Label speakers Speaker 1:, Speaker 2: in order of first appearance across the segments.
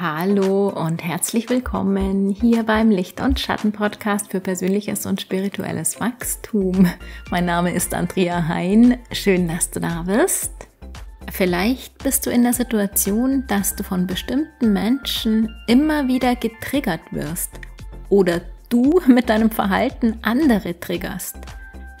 Speaker 1: Hallo und herzlich willkommen hier beim Licht- und Schatten-Podcast für persönliches und spirituelles Wachstum. Mein Name ist Andrea Hein. Schön, dass du da bist. Vielleicht bist du in der Situation, dass du von bestimmten Menschen immer wieder getriggert wirst oder du mit deinem Verhalten andere triggerst.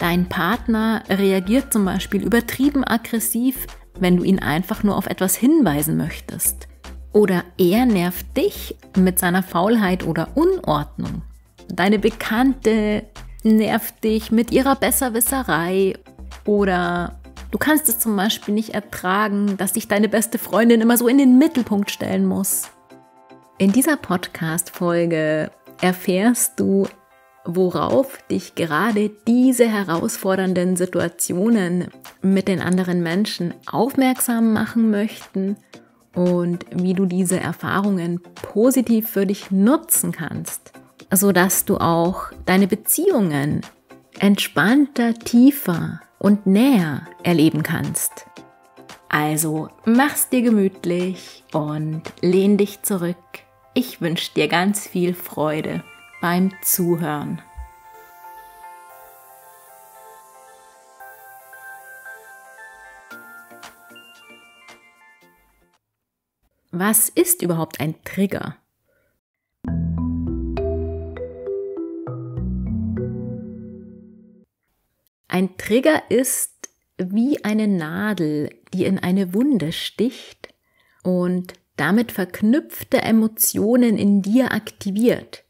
Speaker 1: Dein Partner reagiert zum Beispiel übertrieben aggressiv, wenn du ihn einfach nur auf etwas hinweisen möchtest oder er nervt dich mit seiner Faulheit oder Unordnung. Deine Bekannte nervt dich mit ihrer Besserwisserei. Oder du kannst es zum Beispiel nicht ertragen, dass dich deine beste Freundin immer so in den Mittelpunkt stellen muss. In dieser Podcast-Folge erfährst du, worauf dich gerade diese herausfordernden Situationen mit den anderen Menschen aufmerksam machen möchten und wie du diese Erfahrungen positiv für dich nutzen kannst, sodass du auch deine Beziehungen entspannter, tiefer und näher erleben kannst. Also mach's dir gemütlich und lehn dich zurück. Ich wünsche dir ganz viel Freude beim Zuhören. Was ist überhaupt ein Trigger? Ein Trigger ist wie eine Nadel, die in eine Wunde sticht und damit verknüpfte Emotionen in dir aktiviert.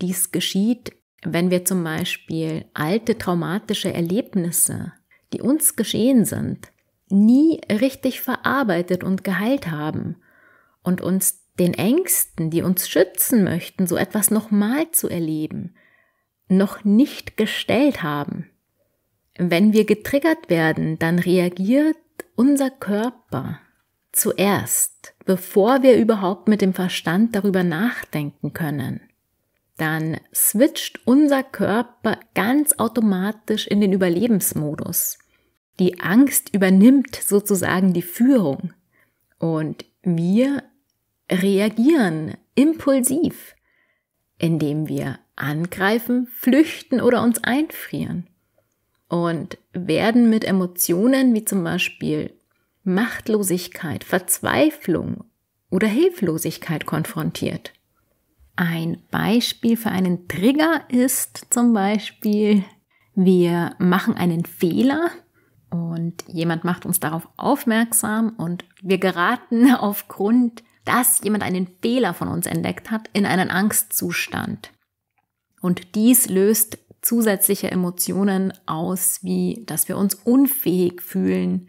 Speaker 1: Dies geschieht, wenn wir zum Beispiel alte traumatische Erlebnisse, die uns geschehen sind, nie richtig verarbeitet und geheilt haben und uns den Ängsten, die uns schützen möchten, so etwas nochmal zu erleben, noch nicht gestellt haben. Wenn wir getriggert werden, dann reagiert unser Körper zuerst, bevor wir überhaupt mit dem Verstand darüber nachdenken können. Dann switcht unser Körper ganz automatisch in den Überlebensmodus. Die Angst übernimmt sozusagen die Führung. Und wir reagieren, impulsiv, indem wir angreifen, flüchten oder uns einfrieren und werden mit Emotionen wie zum Beispiel Machtlosigkeit, Verzweiflung oder Hilflosigkeit konfrontiert. Ein Beispiel für einen Trigger ist zum Beispiel, wir machen einen Fehler und jemand macht uns darauf aufmerksam und wir geraten aufgrund dass jemand einen Fehler von uns entdeckt hat, in einen Angstzustand. Und dies löst zusätzliche Emotionen aus, wie dass wir uns unfähig fühlen,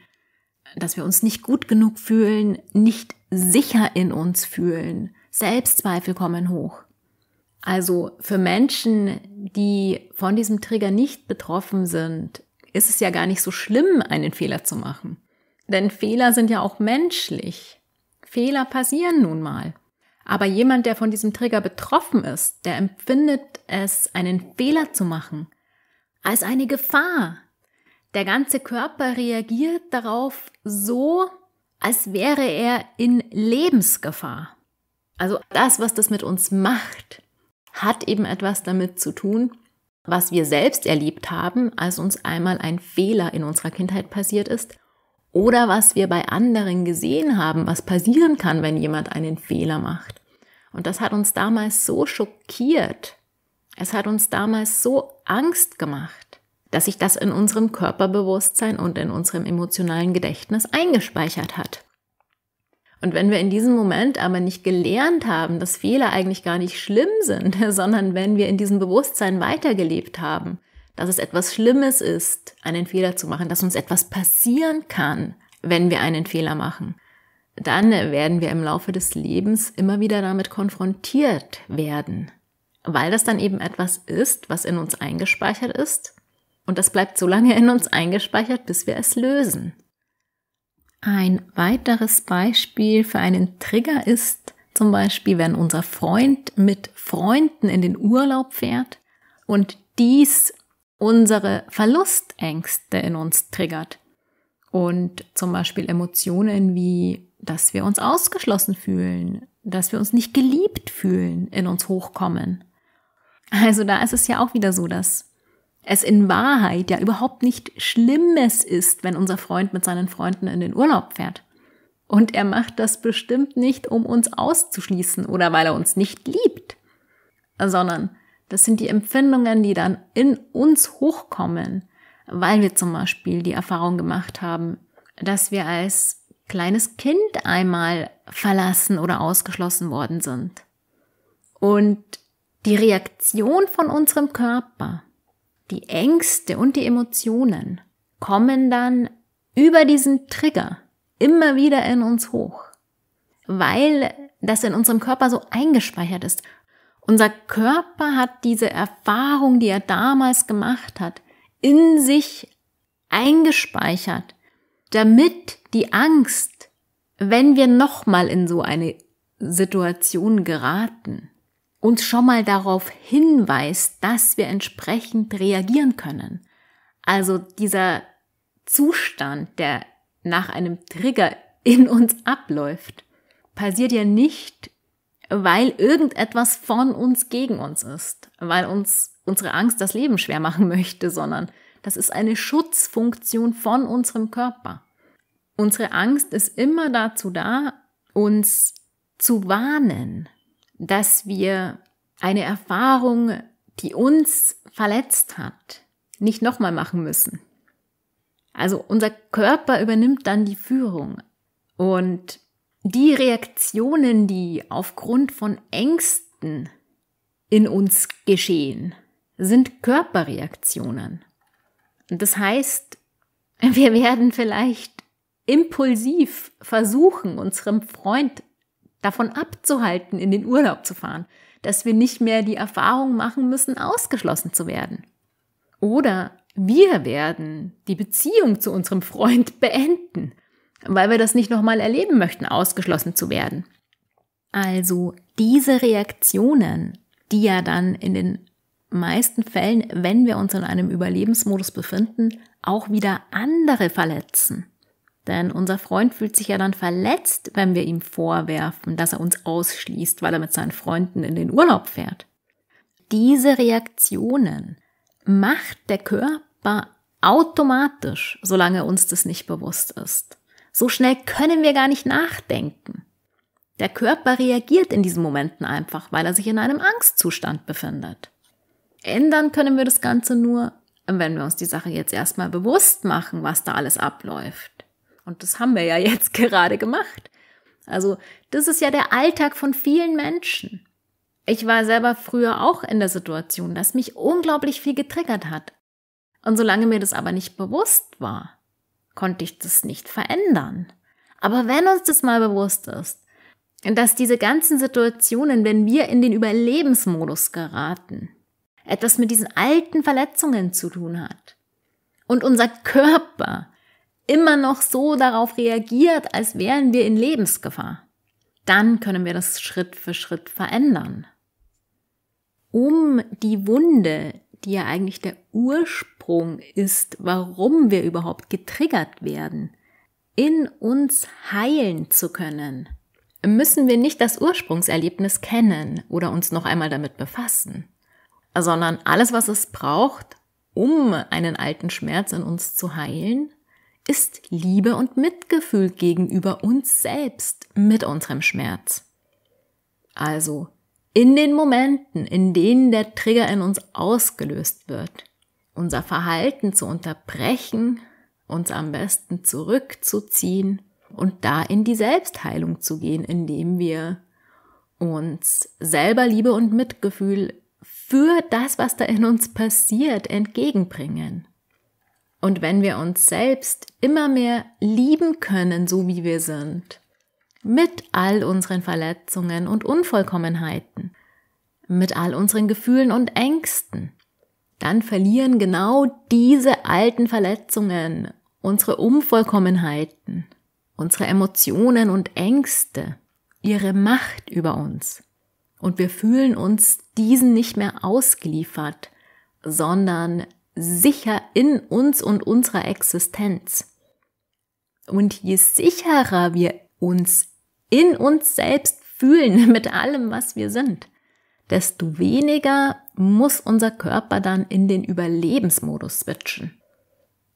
Speaker 1: dass wir uns nicht gut genug fühlen, nicht sicher in uns fühlen. Selbstzweifel kommen hoch. Also für Menschen, die von diesem Trigger nicht betroffen sind, ist es ja gar nicht so schlimm, einen Fehler zu machen. Denn Fehler sind ja auch menschlich. Fehler passieren nun mal. Aber jemand, der von diesem Trigger betroffen ist, der empfindet es, einen Fehler zu machen, als eine Gefahr. Der ganze Körper reagiert darauf so, als wäre er in Lebensgefahr. Also das, was das mit uns macht, hat eben etwas damit zu tun, was wir selbst erlebt haben, als uns einmal ein Fehler in unserer Kindheit passiert ist oder was wir bei anderen gesehen haben, was passieren kann, wenn jemand einen Fehler macht. Und das hat uns damals so schockiert, es hat uns damals so Angst gemacht, dass sich das in unserem Körperbewusstsein und in unserem emotionalen Gedächtnis eingespeichert hat. Und wenn wir in diesem Moment aber nicht gelernt haben, dass Fehler eigentlich gar nicht schlimm sind, sondern wenn wir in diesem Bewusstsein weitergelebt haben, dass es etwas Schlimmes ist, einen Fehler zu machen, dass uns etwas passieren kann, wenn wir einen Fehler machen, dann werden wir im Laufe des Lebens immer wieder damit konfrontiert werden, weil das dann eben etwas ist, was in uns eingespeichert ist und das bleibt so lange in uns eingespeichert, bis wir es lösen. Ein weiteres Beispiel für einen Trigger ist zum Beispiel, wenn unser Freund mit Freunden in den Urlaub fährt und dies unsere Verlustängste in uns triggert. Und zum Beispiel Emotionen wie, dass wir uns ausgeschlossen fühlen, dass wir uns nicht geliebt fühlen, in uns hochkommen. Also da ist es ja auch wieder so, dass es in Wahrheit ja überhaupt nicht Schlimmes ist, wenn unser Freund mit seinen Freunden in den Urlaub fährt. Und er macht das bestimmt nicht, um uns auszuschließen oder weil er uns nicht liebt, sondern das sind die Empfindungen, die dann in uns hochkommen, weil wir zum Beispiel die Erfahrung gemacht haben, dass wir als kleines Kind einmal verlassen oder ausgeschlossen worden sind. Und die Reaktion von unserem Körper, die Ängste und die Emotionen kommen dann über diesen Trigger immer wieder in uns hoch, weil das in unserem Körper so eingespeichert ist. Unser Körper hat diese Erfahrung, die er damals gemacht hat, in sich eingespeichert, damit die Angst, wenn wir nochmal in so eine Situation geraten, uns schon mal darauf hinweist, dass wir entsprechend reagieren können. Also dieser Zustand, der nach einem Trigger in uns abläuft, passiert ja nicht weil irgendetwas von uns gegen uns ist, weil uns unsere Angst das Leben schwer machen möchte, sondern das ist eine Schutzfunktion von unserem Körper. Unsere Angst ist immer dazu da, uns zu warnen, dass wir eine Erfahrung, die uns verletzt hat, nicht nochmal machen müssen. Also unser Körper übernimmt dann die Führung. Und die Reaktionen, die aufgrund von Ängsten in uns geschehen, sind Körperreaktionen. Das heißt, wir werden vielleicht impulsiv versuchen, unserem Freund davon abzuhalten, in den Urlaub zu fahren, dass wir nicht mehr die Erfahrung machen müssen, ausgeschlossen zu werden. Oder wir werden die Beziehung zu unserem Freund beenden, weil wir das nicht nochmal erleben möchten, ausgeschlossen zu werden. Also diese Reaktionen, die ja dann in den meisten Fällen, wenn wir uns in einem Überlebensmodus befinden, auch wieder andere verletzen. Denn unser Freund fühlt sich ja dann verletzt, wenn wir ihm vorwerfen, dass er uns ausschließt, weil er mit seinen Freunden in den Urlaub fährt. Diese Reaktionen macht der Körper automatisch, solange uns das nicht bewusst ist. So schnell können wir gar nicht nachdenken. Der Körper reagiert in diesen Momenten einfach, weil er sich in einem Angstzustand befindet. Ändern können wir das Ganze nur, wenn wir uns die Sache jetzt erstmal bewusst machen, was da alles abläuft. Und das haben wir ja jetzt gerade gemacht. Also das ist ja der Alltag von vielen Menschen. Ich war selber früher auch in der Situation, dass mich unglaublich viel getriggert hat. Und solange mir das aber nicht bewusst war, konnte ich das nicht verändern. Aber wenn uns das mal bewusst ist, dass diese ganzen Situationen, wenn wir in den Überlebensmodus geraten, etwas mit diesen alten Verletzungen zu tun hat und unser Körper immer noch so darauf reagiert, als wären wir in Lebensgefahr, dann können wir das Schritt für Schritt verändern. Um die Wunde, die ja eigentlich der Ursprung ist, warum wir überhaupt getriggert werden, in uns heilen zu können, müssen wir nicht das Ursprungserlebnis kennen oder uns noch einmal damit befassen, sondern alles, was es braucht, um einen alten Schmerz in uns zu heilen, ist Liebe und Mitgefühl gegenüber uns selbst mit unserem Schmerz. Also in den Momenten, in denen der Trigger in uns ausgelöst wird, unser Verhalten zu unterbrechen, uns am besten zurückzuziehen und da in die Selbstheilung zu gehen, indem wir uns selber Liebe und Mitgefühl für das, was da in uns passiert, entgegenbringen. Und wenn wir uns selbst immer mehr lieben können, so wie wir sind, mit all unseren Verletzungen und Unvollkommenheiten, mit all unseren Gefühlen und Ängsten, dann verlieren genau diese alten Verletzungen, unsere Unvollkommenheiten, unsere Emotionen und Ängste ihre Macht über uns. Und wir fühlen uns diesen nicht mehr ausgeliefert, sondern sicher in uns und unserer Existenz. Und je sicherer wir uns in uns selbst fühlen mit allem, was wir sind, desto weniger muss unser Körper dann in den Überlebensmodus switchen.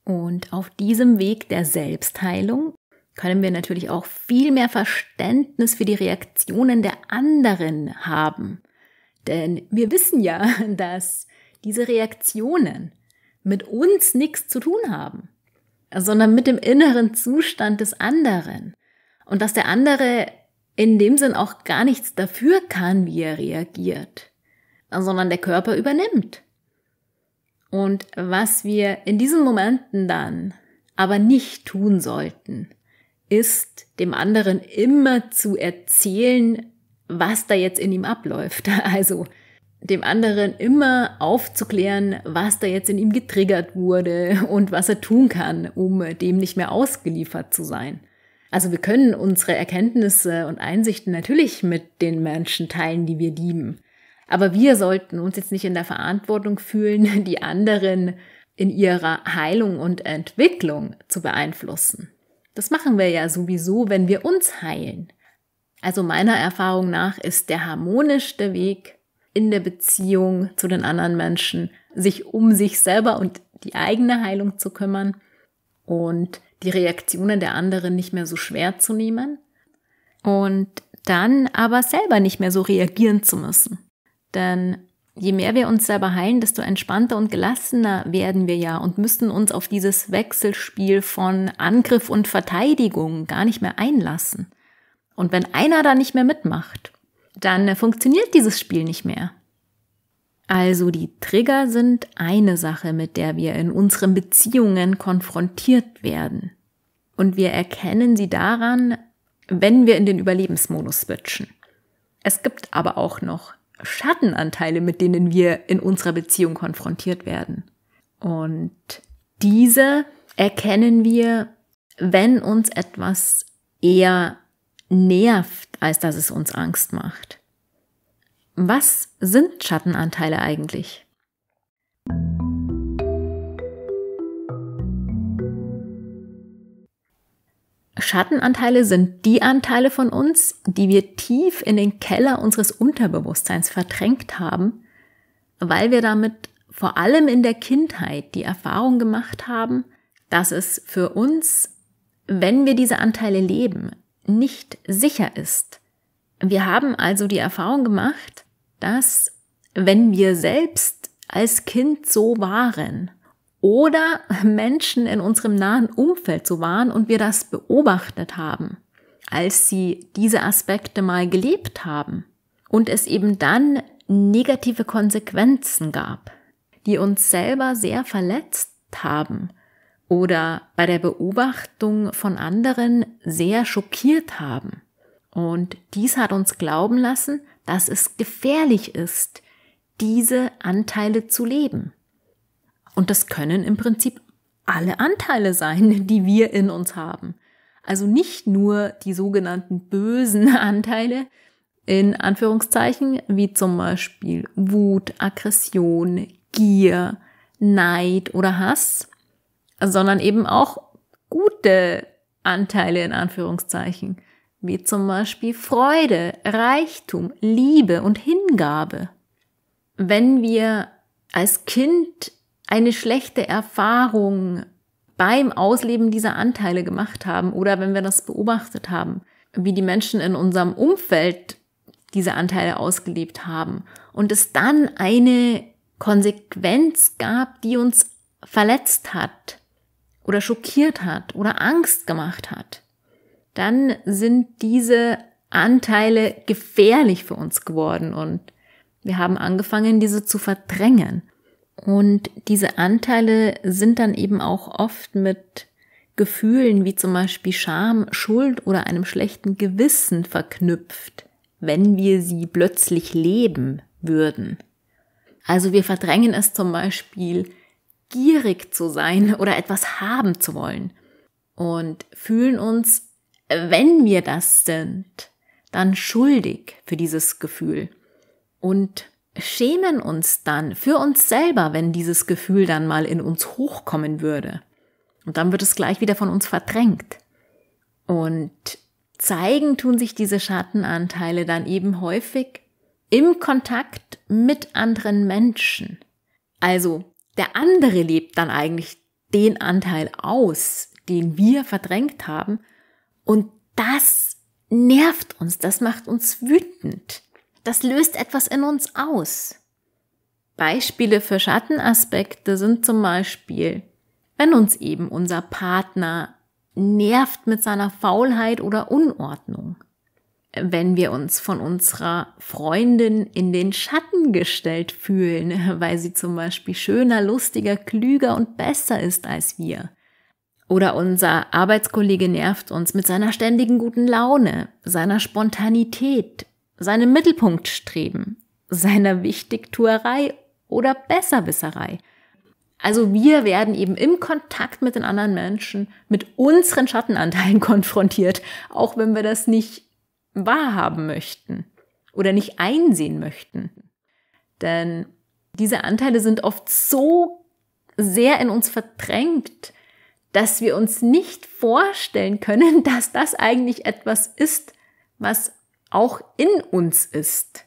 Speaker 1: Und auf diesem Weg der Selbstheilung können wir natürlich auch viel mehr Verständnis für die Reaktionen der anderen haben. Denn wir wissen ja, dass diese Reaktionen mit uns nichts zu tun haben, sondern mit dem inneren Zustand des anderen und dass der andere in dem Sinn auch gar nichts dafür kann, wie er reagiert, sondern der Körper übernimmt. Und was wir in diesen Momenten dann aber nicht tun sollten, ist dem anderen immer zu erzählen, was da jetzt in ihm abläuft. Also dem anderen immer aufzuklären, was da jetzt in ihm getriggert wurde und was er tun kann, um dem nicht mehr ausgeliefert zu sein. Also wir können unsere Erkenntnisse und Einsichten natürlich mit den Menschen teilen, die wir lieben. Aber wir sollten uns jetzt nicht in der Verantwortung fühlen, die anderen in ihrer Heilung und Entwicklung zu beeinflussen. Das machen wir ja sowieso, wenn wir uns heilen. Also meiner Erfahrung nach ist der harmonischste Weg in der Beziehung zu den anderen Menschen, sich um sich selber und die eigene Heilung zu kümmern und die Reaktionen der anderen nicht mehr so schwer zu nehmen und dann aber selber nicht mehr so reagieren zu müssen. Denn je mehr wir uns selber heilen, desto entspannter und gelassener werden wir ja und müssen uns auf dieses Wechselspiel von Angriff und Verteidigung gar nicht mehr einlassen. Und wenn einer da nicht mehr mitmacht, dann funktioniert dieses Spiel nicht mehr. Also die Trigger sind eine Sache, mit der wir in unseren Beziehungen konfrontiert werden. Und wir erkennen sie daran, wenn wir in den Überlebensmodus switchen. Es gibt aber auch noch Schattenanteile, mit denen wir in unserer Beziehung konfrontiert werden. Und diese erkennen wir, wenn uns etwas eher nervt, als dass es uns Angst macht. Was sind Schattenanteile eigentlich? Schattenanteile sind die Anteile von uns, die wir tief in den Keller unseres Unterbewusstseins verdrängt haben, weil wir damit vor allem in der Kindheit die Erfahrung gemacht haben, dass es für uns, wenn wir diese Anteile leben, nicht sicher ist. Wir haben also die Erfahrung gemacht, dass wenn wir selbst als Kind so waren oder Menschen in unserem nahen Umfeld so waren und wir das beobachtet haben, als sie diese Aspekte mal gelebt haben und es eben dann negative Konsequenzen gab, die uns selber sehr verletzt haben oder bei der Beobachtung von anderen sehr schockiert haben. Und dies hat uns glauben lassen, dass es gefährlich ist, diese Anteile zu leben. Und das können im Prinzip alle Anteile sein, die wir in uns haben. Also nicht nur die sogenannten bösen Anteile, in Anführungszeichen, wie zum Beispiel Wut, Aggression, Gier, Neid oder Hass, sondern eben auch gute Anteile in Anführungszeichen wie zum Beispiel Freude, Reichtum, Liebe und Hingabe. Wenn wir als Kind eine schlechte Erfahrung beim Ausleben dieser Anteile gemacht haben oder wenn wir das beobachtet haben, wie die Menschen in unserem Umfeld diese Anteile ausgelebt haben und es dann eine Konsequenz gab, die uns verletzt hat oder schockiert hat oder Angst gemacht hat, dann sind diese Anteile gefährlich für uns geworden und wir haben angefangen, diese zu verdrängen. Und diese Anteile sind dann eben auch oft mit Gefühlen wie zum Beispiel Scham, Schuld oder einem schlechten Gewissen verknüpft, wenn wir sie plötzlich leben würden. Also wir verdrängen es zum Beispiel, gierig zu sein oder etwas haben zu wollen und fühlen uns wenn wir das sind, dann schuldig für dieses Gefühl und schämen uns dann für uns selber, wenn dieses Gefühl dann mal in uns hochkommen würde. Und dann wird es gleich wieder von uns verdrängt. Und zeigen tun sich diese Schattenanteile dann eben häufig im Kontakt mit anderen Menschen. Also der andere lebt dann eigentlich den Anteil aus, den wir verdrängt haben, und das nervt uns, das macht uns wütend. Das löst etwas in uns aus. Beispiele für Schattenaspekte sind zum Beispiel, wenn uns eben unser Partner nervt mit seiner Faulheit oder Unordnung. Wenn wir uns von unserer Freundin in den Schatten gestellt fühlen, weil sie zum Beispiel schöner, lustiger, klüger und besser ist als wir. Oder unser Arbeitskollege nervt uns mit seiner ständigen guten Laune, seiner Spontanität, seinem Mittelpunktstreben, seiner Wichtigtuerei oder Besserwisserei. Also wir werden eben im Kontakt mit den anderen Menschen mit unseren Schattenanteilen konfrontiert, auch wenn wir das nicht wahrhaben möchten oder nicht einsehen möchten. Denn diese Anteile sind oft so sehr in uns verdrängt, dass wir uns nicht vorstellen können, dass das eigentlich etwas ist, was auch in uns ist.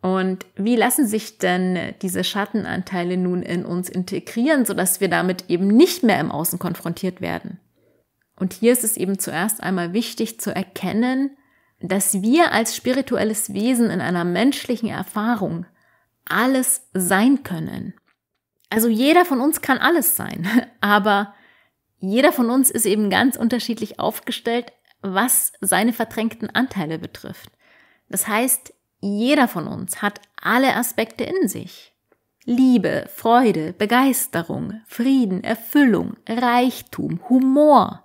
Speaker 1: Und wie lassen sich denn diese Schattenanteile nun in uns integrieren, sodass wir damit eben nicht mehr im Außen konfrontiert werden? Und hier ist es eben zuerst einmal wichtig zu erkennen, dass wir als spirituelles Wesen in einer menschlichen Erfahrung alles sein können. Also jeder von uns kann alles sein, aber jeder von uns ist eben ganz unterschiedlich aufgestellt, was seine verdrängten Anteile betrifft. Das heißt, jeder von uns hat alle Aspekte in sich. Liebe, Freude, Begeisterung, Frieden, Erfüllung, Reichtum, Humor.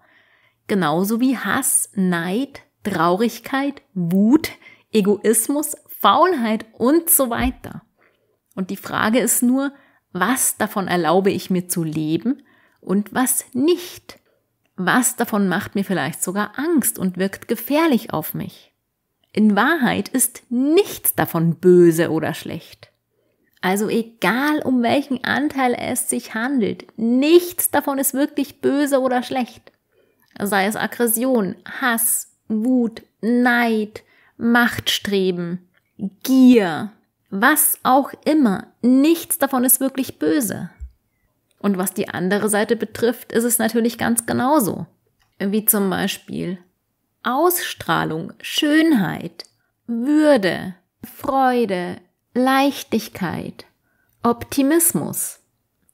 Speaker 1: Genauso wie Hass, Neid, Traurigkeit, Wut, Egoismus, Faulheit und so weiter. Und die Frage ist nur, was davon erlaube ich mir zu leben und was nicht. Was davon macht mir vielleicht sogar Angst und wirkt gefährlich auf mich? In Wahrheit ist nichts davon böse oder schlecht. Also egal, um welchen Anteil es sich handelt, nichts davon ist wirklich böse oder schlecht. Sei es Aggression, Hass, Wut, Neid, Machtstreben, Gier, was auch immer, nichts davon ist wirklich böse. Und was die andere Seite betrifft, ist es natürlich ganz genauso. Wie zum Beispiel Ausstrahlung, Schönheit, Würde, Freude, Leichtigkeit, Optimismus.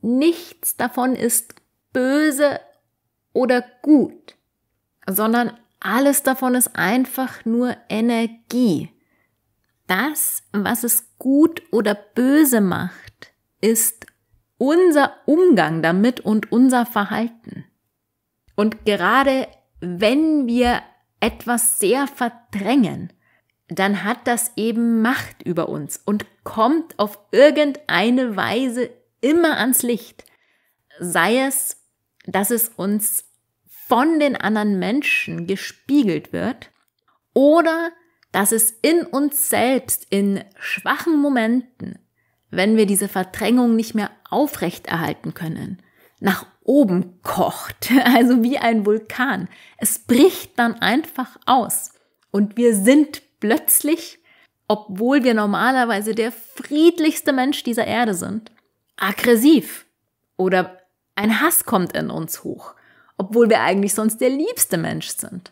Speaker 1: Nichts davon ist böse oder gut, sondern alles davon ist einfach nur Energie. Das, was es gut oder böse macht, ist unser Umgang damit und unser Verhalten. Und gerade wenn wir etwas sehr verdrängen, dann hat das eben Macht über uns und kommt auf irgendeine Weise immer ans Licht. Sei es, dass es uns von den anderen Menschen gespiegelt wird oder dass es in uns selbst in schwachen Momenten wenn wir diese Verdrängung nicht mehr aufrechterhalten können, nach oben kocht, also wie ein Vulkan. Es bricht dann einfach aus und wir sind plötzlich, obwohl wir normalerweise der friedlichste Mensch dieser Erde sind, aggressiv oder ein Hass kommt in uns hoch, obwohl wir eigentlich sonst der liebste Mensch sind.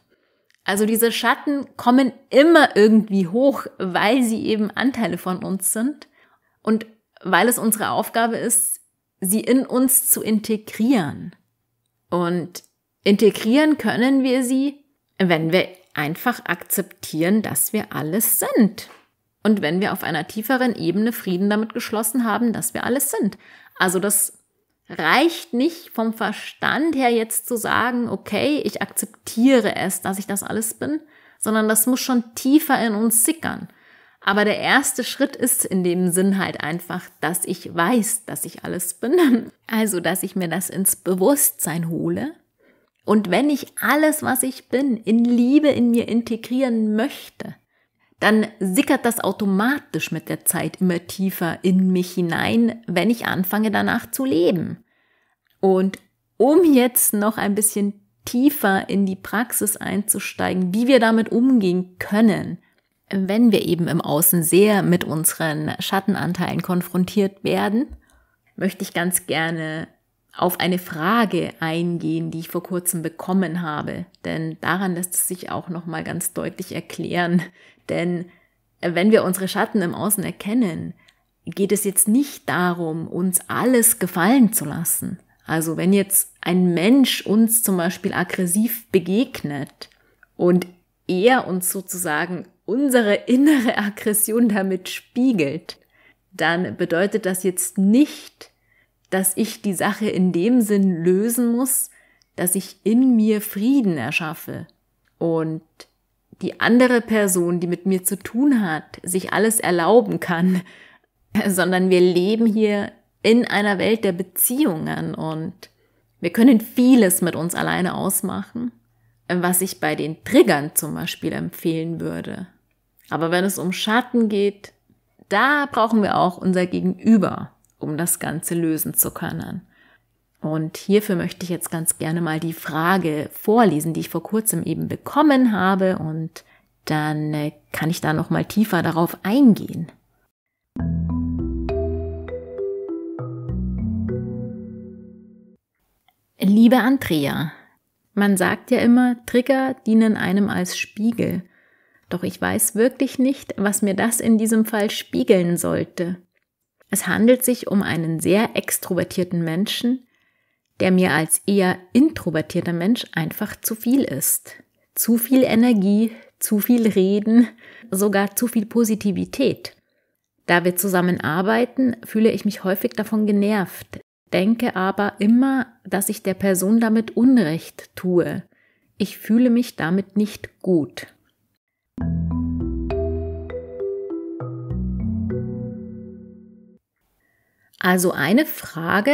Speaker 1: Also diese Schatten kommen immer irgendwie hoch, weil sie eben Anteile von uns sind und weil es unsere Aufgabe ist, sie in uns zu integrieren. Und integrieren können wir sie, wenn wir einfach akzeptieren, dass wir alles sind. Und wenn wir auf einer tieferen Ebene Frieden damit geschlossen haben, dass wir alles sind. Also das reicht nicht vom Verstand her jetzt zu sagen, okay, ich akzeptiere es, dass ich das alles bin, sondern das muss schon tiefer in uns sickern. Aber der erste Schritt ist in dem Sinn halt einfach, dass ich weiß, dass ich alles bin. Also, dass ich mir das ins Bewusstsein hole. Und wenn ich alles, was ich bin, in Liebe in mir integrieren möchte, dann sickert das automatisch mit der Zeit immer tiefer in mich hinein, wenn ich anfange danach zu leben. Und um jetzt noch ein bisschen tiefer in die Praxis einzusteigen, wie wir damit umgehen können, wenn wir eben im Außen sehr mit unseren Schattenanteilen konfrontiert werden, möchte ich ganz gerne auf eine Frage eingehen, die ich vor kurzem bekommen habe, denn daran lässt es sich auch nochmal ganz deutlich erklären, denn äh, wenn wir unsere Schatten im Außen erkennen, geht es jetzt nicht darum, uns alles gefallen zu lassen. Also wenn jetzt ein Mensch uns zum Beispiel aggressiv begegnet und er uns sozusagen unsere innere Aggression damit spiegelt, dann bedeutet das jetzt nicht, dass ich die Sache in dem Sinn lösen muss, dass ich in mir Frieden erschaffe und die andere Person, die mit mir zu tun hat, sich alles erlauben kann, sondern wir leben hier in einer Welt der Beziehungen und wir können vieles mit uns alleine ausmachen, was ich bei den Triggern zum Beispiel empfehlen würde. Aber wenn es um Schatten geht, da brauchen wir auch unser Gegenüber, um das Ganze lösen zu können. Und hierfür möchte ich jetzt ganz gerne mal die Frage vorlesen, die ich vor kurzem eben bekommen habe und dann äh, kann ich da noch mal tiefer darauf eingehen. Liebe Andrea, man sagt ja immer, Trigger dienen einem als Spiegel. Doch ich weiß wirklich nicht, was mir das in diesem Fall spiegeln sollte. Es handelt sich um einen sehr extrovertierten Menschen, der mir als eher introvertierter Mensch einfach zu viel ist. Zu viel Energie, zu viel Reden, sogar zu viel Positivität. Da wir zusammen arbeiten, fühle ich mich häufig davon genervt, denke aber immer, dass ich der Person damit Unrecht tue. Ich fühle mich damit nicht gut. Also eine Frage,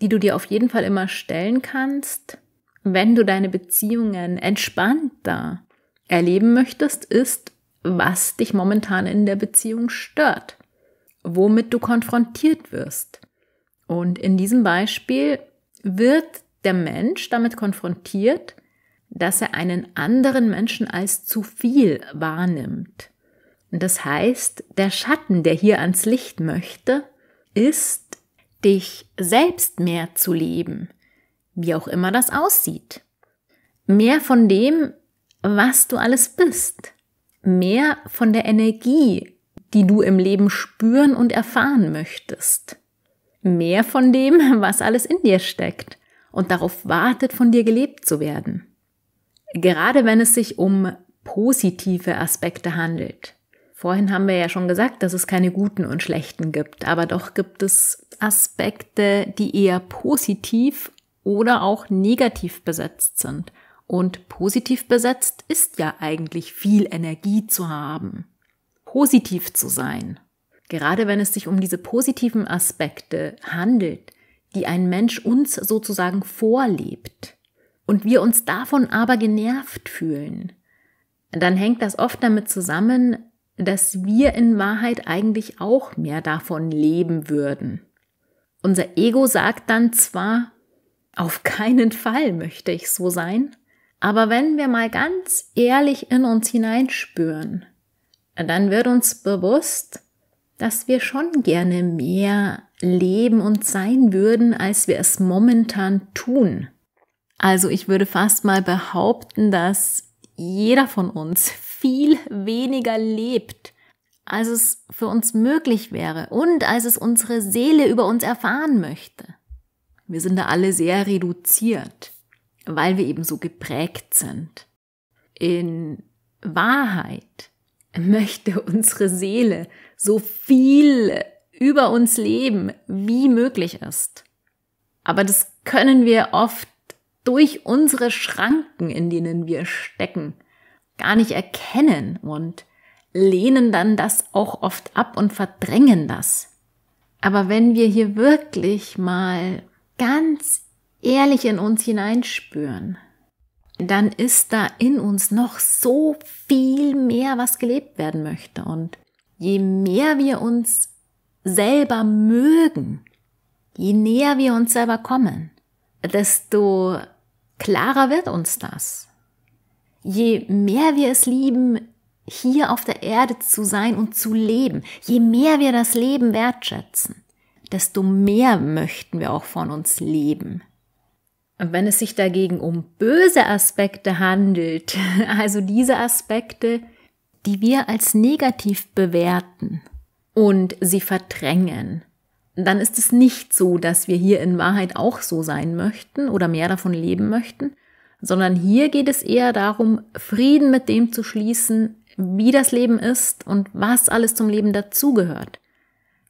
Speaker 1: die du dir auf jeden Fall immer stellen kannst, wenn du deine Beziehungen entspannter erleben möchtest, ist, was dich momentan in der Beziehung stört, womit du konfrontiert wirst. Und in diesem Beispiel wird der Mensch damit konfrontiert, dass er einen anderen Menschen als zu viel wahrnimmt. Das heißt, der Schatten, der hier ans Licht möchte, ist, dich selbst mehr zu leben, wie auch immer das aussieht. Mehr von dem, was du alles bist. Mehr von der Energie, die du im Leben spüren und erfahren möchtest. Mehr von dem, was alles in dir steckt und darauf wartet, von dir gelebt zu werden. Gerade wenn es sich um positive Aspekte handelt, Vorhin haben wir ja schon gesagt, dass es keine guten und schlechten gibt, aber doch gibt es Aspekte, die eher positiv oder auch negativ besetzt sind. Und positiv besetzt ist ja eigentlich viel Energie zu haben, positiv zu sein. Gerade wenn es sich um diese positiven Aspekte handelt, die ein Mensch uns sozusagen vorlebt und wir uns davon aber genervt fühlen, dann hängt das oft damit zusammen, dass wir in Wahrheit eigentlich auch mehr davon leben würden. Unser Ego sagt dann zwar, auf keinen Fall möchte ich so sein, aber wenn wir mal ganz ehrlich in uns hineinspüren, dann wird uns bewusst, dass wir schon gerne mehr leben und sein würden, als wir es momentan tun. Also ich würde fast mal behaupten, dass jeder von uns viel weniger lebt, als es für uns möglich wäre und als es unsere Seele über uns erfahren möchte. Wir sind da alle sehr reduziert, weil wir eben so geprägt sind. In Wahrheit möchte unsere Seele so viel über uns leben, wie möglich ist. Aber das können wir oft durch unsere Schranken, in denen wir stecken, gar nicht erkennen und lehnen dann das auch oft ab und verdrängen das. Aber wenn wir hier wirklich mal ganz ehrlich in uns hineinspüren, dann ist da in uns noch so viel mehr, was gelebt werden möchte. Und je mehr wir uns selber mögen, je näher wir uns selber kommen, desto klarer wird uns das je mehr wir es lieben, hier auf der Erde zu sein und zu leben, je mehr wir das Leben wertschätzen, desto mehr möchten wir auch von uns leben. Und wenn es sich dagegen um böse Aspekte handelt, also diese Aspekte, die wir als negativ bewerten und sie verdrängen, dann ist es nicht so, dass wir hier in Wahrheit auch so sein möchten oder mehr davon leben möchten, sondern hier geht es eher darum, Frieden mit dem zu schließen, wie das Leben ist und was alles zum Leben dazugehört.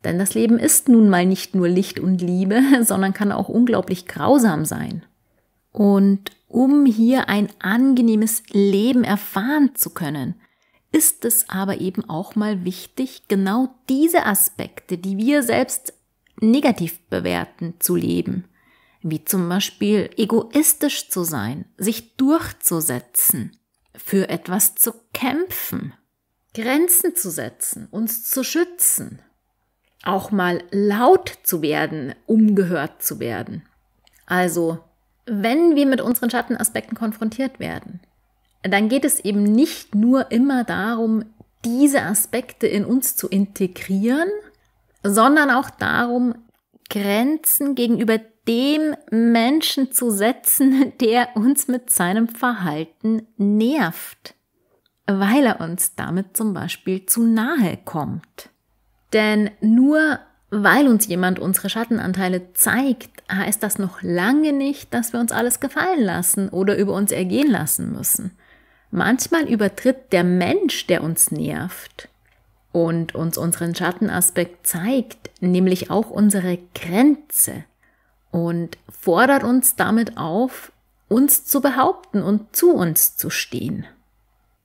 Speaker 1: Denn das Leben ist nun mal nicht nur Licht und Liebe, sondern kann auch unglaublich grausam sein. Und um hier ein angenehmes Leben erfahren zu können, ist es aber eben auch mal wichtig, genau diese Aspekte, die wir selbst negativ bewerten, zu leben wie zum Beispiel egoistisch zu sein, sich durchzusetzen, für etwas zu kämpfen, Grenzen zu setzen, uns zu schützen, auch mal laut zu werden, um gehört zu werden. Also, wenn wir mit unseren Schattenaspekten konfrontiert werden, dann geht es eben nicht nur immer darum, diese Aspekte in uns zu integrieren, sondern auch darum, Grenzen gegenüber dem Menschen zu setzen, der uns mit seinem Verhalten nervt, weil er uns damit zum Beispiel zu nahe kommt. Denn nur weil uns jemand unsere Schattenanteile zeigt, heißt das noch lange nicht, dass wir uns alles gefallen lassen oder über uns ergehen lassen müssen. Manchmal übertritt der Mensch, der uns nervt und uns unseren Schattenaspekt zeigt, nämlich auch unsere Grenze und fordert uns damit auf, uns zu behaupten und zu uns zu stehen.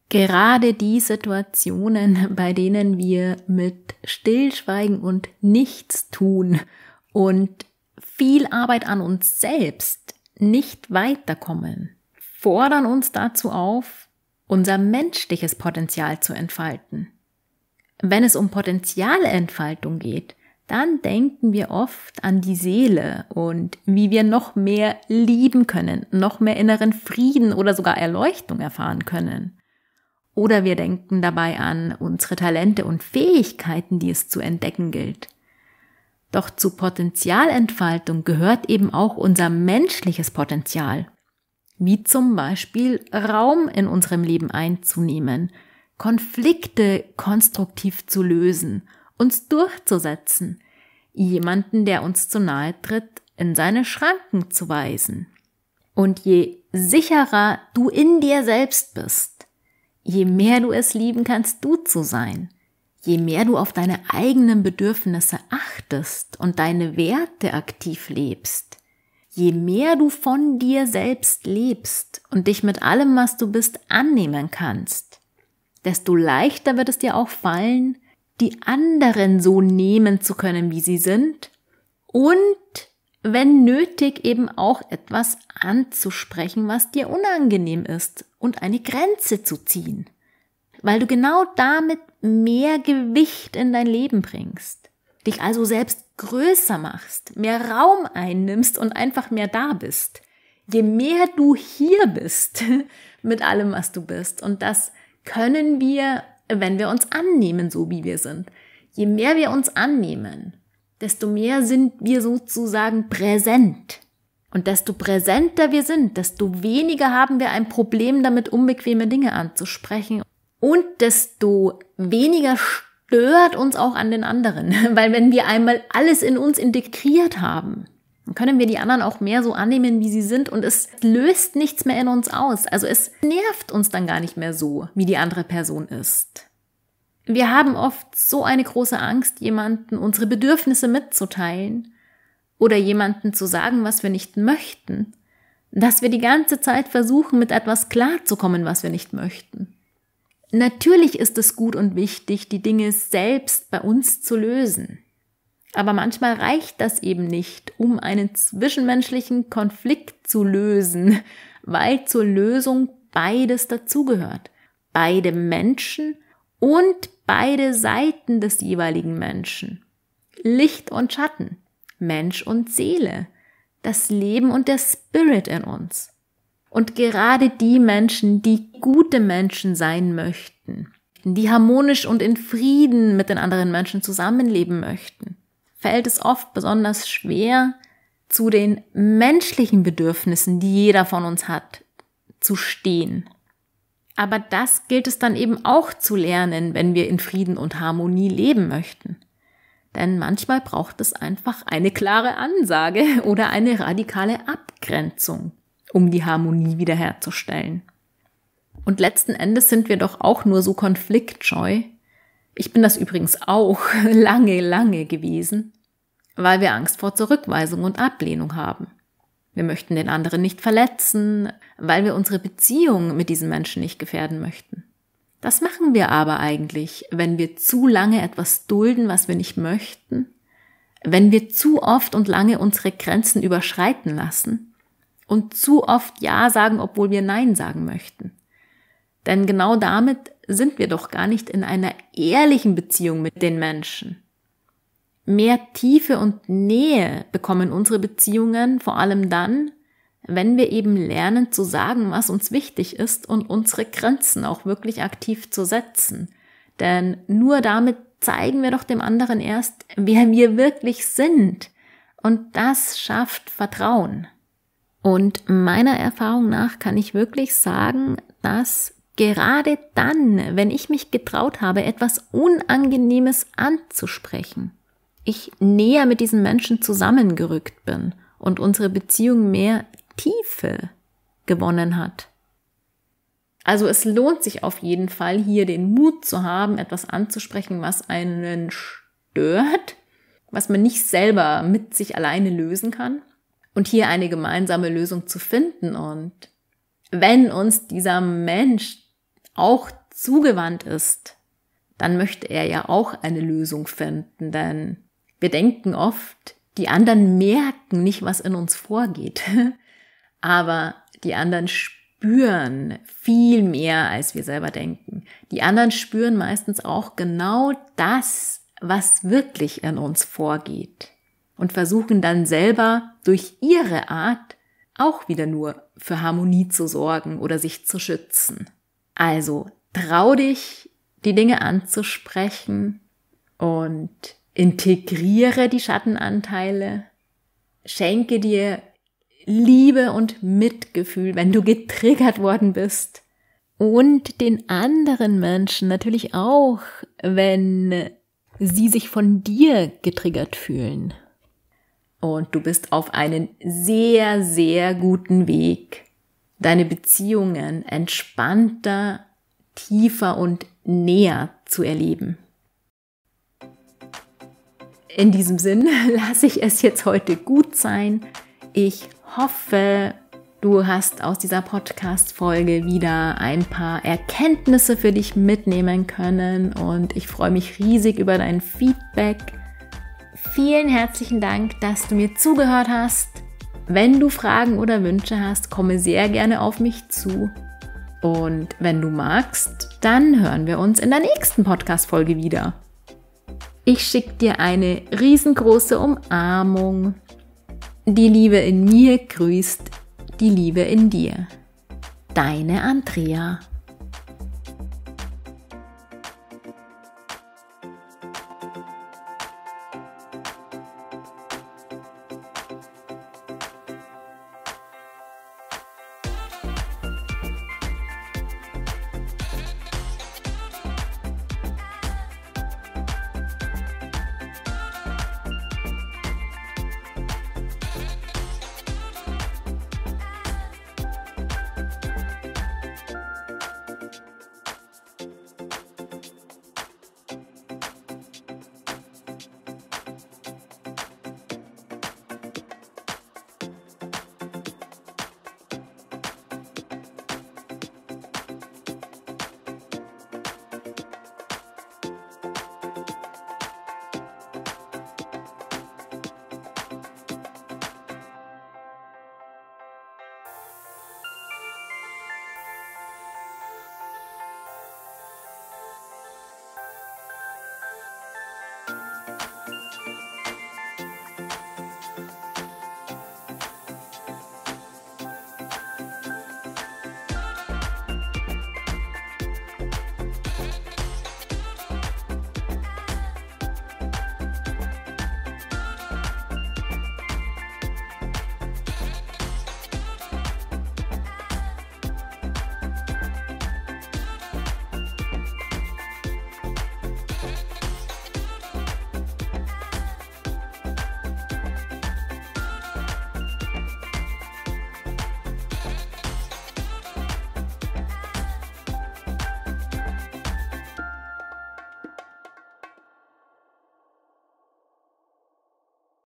Speaker 1: Gerade die Situationen, bei denen wir mit Stillschweigen und nichts tun und viel Arbeit an uns selbst nicht weiterkommen, fordern uns dazu auf, unser menschliches Potenzial zu entfalten. Wenn es um Potenzialentfaltung geht, dann denken wir oft an die Seele und wie wir noch mehr lieben können, noch mehr inneren Frieden oder sogar Erleuchtung erfahren können. Oder wir denken dabei an unsere Talente und Fähigkeiten, die es zu entdecken gilt. Doch zu Potenzialentfaltung gehört eben auch unser menschliches Potenzial, wie zum Beispiel Raum in unserem Leben einzunehmen, Konflikte konstruktiv zu lösen uns durchzusetzen, jemanden, der uns zu nahe tritt, in seine Schranken zu weisen. Und je sicherer du in dir selbst bist, je mehr du es lieben kannst, du zu sein, je mehr du auf deine eigenen Bedürfnisse achtest und deine Werte aktiv lebst, je mehr du von dir selbst lebst und dich mit allem, was du bist, annehmen kannst, desto leichter wird es dir auch fallen, die anderen so nehmen zu können, wie sie sind und wenn nötig eben auch etwas anzusprechen, was dir unangenehm ist und eine Grenze zu ziehen, weil du genau damit mehr Gewicht in dein Leben bringst, dich also selbst größer machst, mehr Raum einnimmst und einfach mehr da bist. Je mehr du hier bist mit allem, was du bist, und das können wir wenn wir uns annehmen, so wie wir sind. Je mehr wir uns annehmen, desto mehr sind wir sozusagen präsent. Und desto präsenter wir sind, desto weniger haben wir ein Problem damit, unbequeme Dinge anzusprechen. Und desto weniger stört uns auch an den anderen. Weil wenn wir einmal alles in uns integriert haben, dann können wir die anderen auch mehr so annehmen, wie sie sind und es löst nichts mehr in uns aus. Also es nervt uns dann gar nicht mehr so, wie die andere Person ist. Wir haben oft so eine große Angst, jemanden unsere Bedürfnisse mitzuteilen oder jemanden zu sagen, was wir nicht möchten, dass wir die ganze Zeit versuchen, mit etwas klarzukommen, was wir nicht möchten. Natürlich ist es gut und wichtig, die Dinge selbst bei uns zu lösen. Aber manchmal reicht das eben nicht, um einen zwischenmenschlichen Konflikt zu lösen, weil zur Lösung beides dazugehört. Beide Menschen und beide Seiten des jeweiligen Menschen. Licht und Schatten, Mensch und Seele, das Leben und der Spirit in uns. Und gerade die Menschen, die gute Menschen sein möchten, die harmonisch und in Frieden mit den anderen Menschen zusammenleben möchten, fällt es oft besonders schwer, zu den menschlichen Bedürfnissen, die jeder von uns hat, zu stehen. Aber das gilt es dann eben auch zu lernen, wenn wir in Frieden und Harmonie leben möchten. Denn manchmal braucht es einfach eine klare Ansage oder eine radikale Abgrenzung, um die Harmonie wiederherzustellen. Und letzten Endes sind wir doch auch nur so konfliktscheu, ich bin das übrigens auch lange, lange gewesen, weil wir Angst vor Zurückweisung und Ablehnung haben. Wir möchten den anderen nicht verletzen, weil wir unsere Beziehung mit diesen Menschen nicht gefährden möchten. Das machen wir aber eigentlich, wenn wir zu lange etwas dulden, was wir nicht möchten, wenn wir zu oft und lange unsere Grenzen überschreiten lassen und zu oft Ja sagen, obwohl wir Nein sagen möchten. Denn genau damit sind wir doch gar nicht in einer ehrlichen Beziehung mit den Menschen. Mehr Tiefe und Nähe bekommen unsere Beziehungen vor allem dann, wenn wir eben lernen zu sagen, was uns wichtig ist und unsere Grenzen auch wirklich aktiv zu setzen. Denn nur damit zeigen wir doch dem anderen erst, wer wir wirklich sind. Und das schafft Vertrauen. Und meiner Erfahrung nach kann ich wirklich sagen, dass Gerade dann, wenn ich mich getraut habe, etwas Unangenehmes anzusprechen, ich näher mit diesen Menschen zusammengerückt bin und unsere Beziehung mehr Tiefe gewonnen hat. Also es lohnt sich auf jeden Fall, hier den Mut zu haben, etwas anzusprechen, was einen stört, was man nicht selber mit sich alleine lösen kann und hier eine gemeinsame Lösung zu finden. Und wenn uns dieser Mensch, auch zugewandt ist, dann möchte er ja auch eine Lösung finden, denn wir denken oft, die anderen merken nicht, was in uns vorgeht, aber die anderen spüren viel mehr, als wir selber denken. Die anderen spüren meistens auch genau das, was wirklich in uns vorgeht und versuchen dann selber durch ihre Art auch wieder nur für Harmonie zu sorgen oder sich zu schützen. Also trau dich, die Dinge anzusprechen und integriere die Schattenanteile. Schenke dir Liebe und Mitgefühl, wenn du getriggert worden bist. Und den anderen Menschen natürlich auch, wenn sie sich von dir getriggert fühlen. Und du bist auf einen sehr, sehr guten Weg, deine Beziehungen entspannter, tiefer und näher zu erleben. In diesem Sinn lasse ich es jetzt heute gut sein. Ich hoffe, du hast aus dieser Podcast-Folge wieder ein paar Erkenntnisse für dich mitnehmen können und ich freue mich riesig über dein Feedback. Vielen herzlichen Dank, dass du mir zugehört hast. Wenn du Fragen oder Wünsche hast, komme sehr gerne auf mich zu. Und wenn du magst, dann hören wir uns in der nächsten Podcast-Folge wieder. Ich schicke dir eine riesengroße Umarmung. Die Liebe in mir grüßt die Liebe in dir. Deine Andrea.